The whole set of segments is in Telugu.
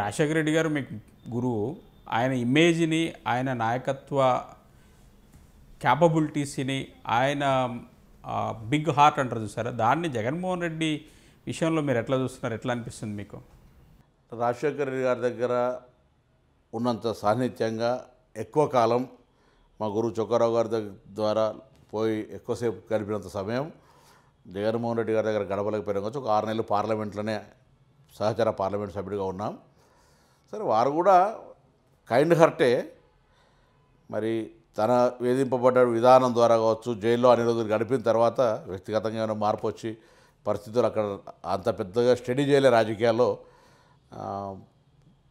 రాజశేఖర రెడ్డి గారు మీకు గురువు ఆయన ఇమేజ్ని ఆయన నాయకత్వ క్యాపబిలిటీస్ని ఆయన బిగ్ హార్ట్ అంటారు చూసారా దాన్ని జగన్మోహన్ రెడ్డి విషయంలో మీరు ఎట్లా చూస్తున్నారు ఎట్లా అనిపిస్తుంది మీకు రాజశేఖర రెడ్డి గారి దగ్గర ఉన్నంత సాన్నిధ్యంగా ఎక్కువ కాలం మా గురువు చొక్కారావు గారి దగ్గర ద్వారా పోయి ఎక్కువసేపు గడిపినంత సమయం జగన్మోహన్ రెడ్డి గారి దగ్గర గడపలేకపోయినా కావచ్చు ఒక ఆరు నెలలు పార్లమెంట్లోనే సహచర పార్లమెంట్ సభ్యుడిగా ఉన్నాం సరే వారు కూడా కైండ్ హర్టే మరి తన వేధింపబడ్డ విధానం ద్వారా కావచ్చు జైల్లో అన్ని రోజులు గడిపిన తర్వాత వ్యక్తిగతంగా ఏమైనా మార్పు వచ్చి పరిస్థితులు అక్కడ అంత పెద్దగా స్టడీ చేయలే రాజకీయాల్లో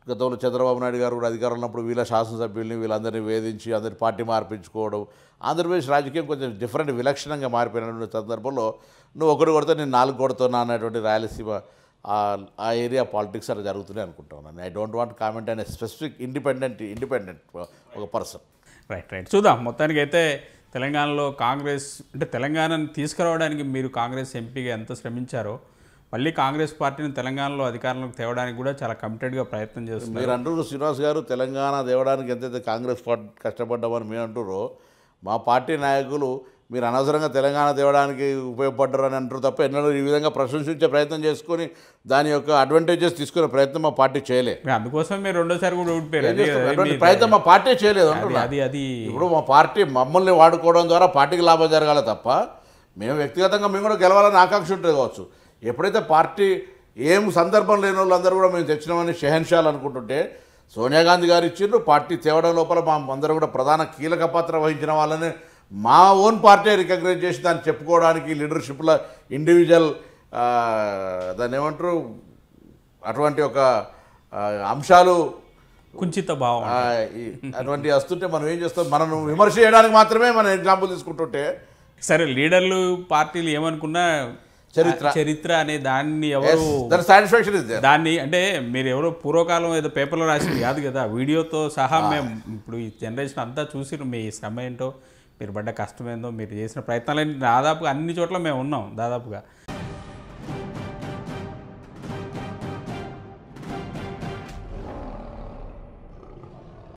గతంలో చంద్రబాబు నాయుడు గారు కూడా అధికారంలో ఉన్నప్పుడు వీళ్ళ శాసనసభ్యుల్ని వీళ్ళందరినీ వేధించి అందరి పార్టీ మార్పించుకోవడం ఆంధ్రప్రదేశ్ రాజకీయం కొంచెం డిఫరెంట్ విలక్షణంగా మారిపోయినటువంటి సందర్భంలో నువ్వు ఒకటి కొడితే నేను నాలుగు కొడుతున్నా అనేటువంటి రాయలసీమ ఆ ఏరియా పాలిటిక్స్ అలా జరుగుతున్నాయి అనుకుంటాను ఐ డోంట్ వాంట్ కామెంట్ అనే స్పెసిఫిక్ ఇండిపెండెంట్ ఇండిపెండెంట్ ఒక పర్సన్ రైట్ రైట్ చూద్దాం మొత్తానికి అయితే తెలంగాణలో కాంగ్రెస్ అంటే తెలంగాణను తీసుకురావడానికి మీరు కాంగ్రెస్ ఎంపీగా ఎంత శ్రమించారో మళ్ళీ కాంగ్రెస్ పార్టీని తెలంగాణలో అధికారంలోకి తేవడానికి కూడా చాలా కమిటెడ్గా ప్రయత్నం చేస్తున్నారు మీరు అంటున్నారు శ్రీనివాస్ గారు తెలంగాణ తేవడానికి ఎంతైతే కాంగ్రెస్ పార్టీ కష్టపడ్డామని మీరు అంటున్నారో మా పార్టీ నాయకులు మీరు అనవసరంగా తెలంగాణ తేవడానికి ఉపయోగపడ్డారు అని అంటారు తప్ప ఎన్నడూ ఈ విధంగా ప్రశంసించే ప్రయత్నం చేసుకొని దాని యొక్క అడ్వాంటేజెస్ తీసుకునే ప్రయత్నం మా పార్టీ చేయలేదు అందుకోసం మీరు రెండోసారి కూడా ఓడిపోయారు ప్రయత్నం మా పార్టీ చేయలేదు అది అది ఇప్పుడు మా పార్టీ మమ్మల్ని వాడుకోవడం ద్వారా పార్టీకి లాభం జరగాల తప్ప మేము వ్యక్తిగతంగా మేము కూడా గెలవాలని ఆకాంక్ష ఉంటుంది కావచ్చు ఎప్పుడైతే పార్టీ ఏం సందర్భం లేని వాళ్ళందరూ కూడా మేము తెచ్చినామని షెహన్షాలు అనుకుంటుంటే సోనియా గాంధీ గారు ఇచ్చిండ్రు పార్టీ తేవడం లోపల మా అందరూ కూడా ప్రధాన కీలక పాత్ర వహించిన వాళ్ళని మా ఓన్ పార్టీ రికగ్నైజ్ చేసి దాన్ని చెప్పుకోవడానికి లీడర్షిప్లో ఇండివిజువల్ దాన్ని ఏమంటారు అటువంటి ఒక అంశాలు కుంచిత భావం అటువంటి వస్తుంటే మనం ఏం చేస్తాం మనం విమర్శ చేయడానికి మాత్రమే మనం ఎగ్జాంపుల్ తీసుకుంటుంటే సరే లీడర్లు పార్టీలు ఏమనుకున్నా చరిత్ర చరిత్ర అనే దాన్ని ఎవరు సాటిస్ఫాక్షన్ దాన్ని అంటే మీరు ఎవరో పూర్వకాలం ఏదో పేపర్లో రాసింది కాదు కదా వీడియోతో సహా మేము ఇప్పుడు ఈ జనరేషన్ అంతా చూసి మీ సమయంతో మీరు పడ్డ కష్టం ఏందో మీరు చేసిన ప్రయత్నాలు దాదాపుగా అన్ని చోట్ల మేము ఉన్నాం దాదాపుగా